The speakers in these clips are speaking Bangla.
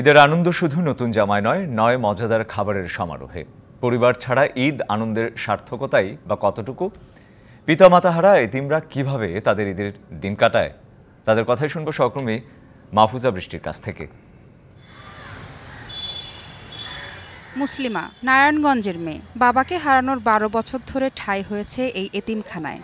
ঈদের আনন্দ শুধু নতুন জামায় নয় নয় মজাদার খাবারের সমারোহে পরিবার ছাড়া ঈদ আনন্দের সার্থকতাই বা কতটুকু পিতামাতাহারা এতিমরা কিভাবে তাদের ঈদের দিন কাটায় তাদের কথাই শুনবো সহকর্মী মাহফুজা বৃষ্টির কাছ থেকে মুসলিমা নারায়ণগঞ্জের মেয়ে বাবাকে হারানোর বারো বছর ধরে ঠাই হয়েছে এই এতিমখানায়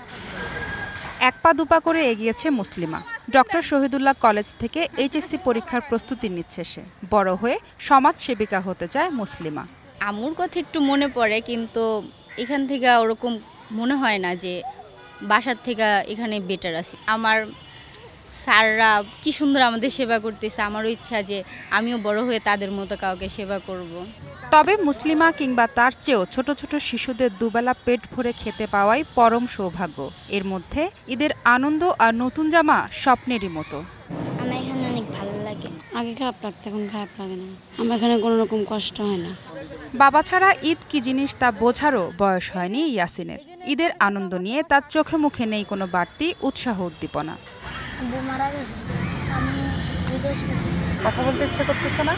এক পা দুপা করে এগিয়েছে মুসলিমা ডক্টর শহীদুল্লাহ কলেজ থেকে এইচএসসি পরীক্ষার প্রস্তুতি নিচ্ছে সে বড় হয়ে সমাজ সেবিকা হতে চায় মুসলিমা আমুর কথা একটু মনে পড়ে কিন্তু এখান থেকে ওরকম মনে হয় না যে বাসার থেকে এখানে বেটার আছি আমার স্যাররা কি সুন্দর আমাদের সেবা করতেছে আমারও ইচ্ছা যে আমিও বড় হয়ে তাদের মতো কাউকে সেবা করব। তবে মুসলিমা কিংবা তার চেয়েও ছোট ছোট শিশুদের দুবেলা পেট ভরে খেতে পাওয়াই পরম সৌভাগ্য এর মধ্যে ঈদের আনন্দ আর নতুন জামা স্বপ্নেরই মতো আমার এখানে অনেক ভালো লাগে আগে খারাপ লাগতো এখন খারাপ লাগে না আমার এখানে কোনো রকম কষ্ট হয় না বাবা ছাড়া ঈদ কি জিনিস তা বোঝারও বয়স হয়নি ইয়াসিনের ঈদের আনন্দ নিয়ে তার চোখে মুখে নেই কোনো বাড়তি উৎসাহ উদ্দীপনা আমি কথা বলতে ইচ্ছে করতেছে না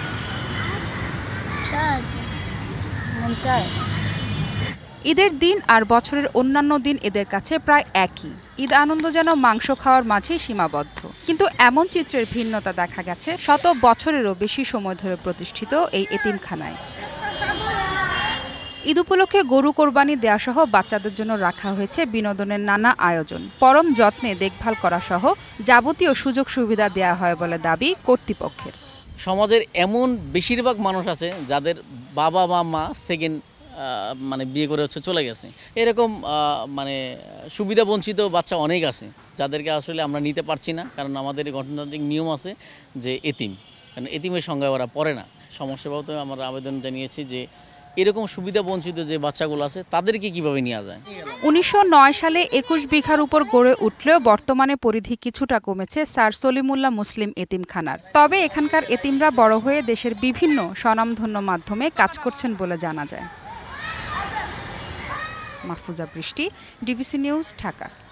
ঈদের দিন আর বছরের অন্যান্য দিন এদের কাছে প্রায় একই ঈদ আনন্দ যেন মাংস খাওয়ার মাঝেই সীমাবদ্ধ কিন্তু এমন চিত্রের ভিন্নতা দেখা গেছে শত বছরেরও বেশি সময় ধরে প্রতিষ্ঠিত এই এতিমখানায় ঈদ উপলক্ষে গরু কোরবানি সহ বাচ্চাদের জন্য রাখা হয়েছে বিনোদনের নানা আয়োজন পরম যত্নে দেখভাল করা সহ যাবতীয় সুযোগ সুবিধা দেয়া হয় বলে দাবি কর্তৃপক্ষের সমাজের এমন বেশিরভাগ মানুষ আছে যাদের বাবা বা মা সেকেন্ড মানে বিয়ে করে হচ্ছে চলে গেছে এরকম মানে সুবিধা বঞ্চিত বাচ্চা অনেক আছে যাদেরকে আসলে আমরা নিতে পারছি না কারণ আমাদের গণতান্ত্রিক নিয়ম আছে যে এতিম কারণ এতিমের সঙ্গে ওরা পড়ে না সমস্যাভাবে তো আমরা আবেদন জানিয়েছি যে এরকম সুবিধা বঞ্চিত যে বাচ্চাগুলো আছে তাদেরকে কিভাবে নেওয়া যায় উনিশশো সালে একুশ বিঘার উপর গড়ে উঠলেও বর্তমানে পরিধি কিছুটা কমেছে স্যার সলিমুল্লাহ মুসলিম এতিমখানার তবে এখানকার এতিমরা বড় হয়ে দেশের বিভিন্ন স্বনামধন্য মাধ্যমে কাজ করছেন বলে জানা যায় মাহফুজা বৃষ্টি ডিবিসি নিউজ ঢাকা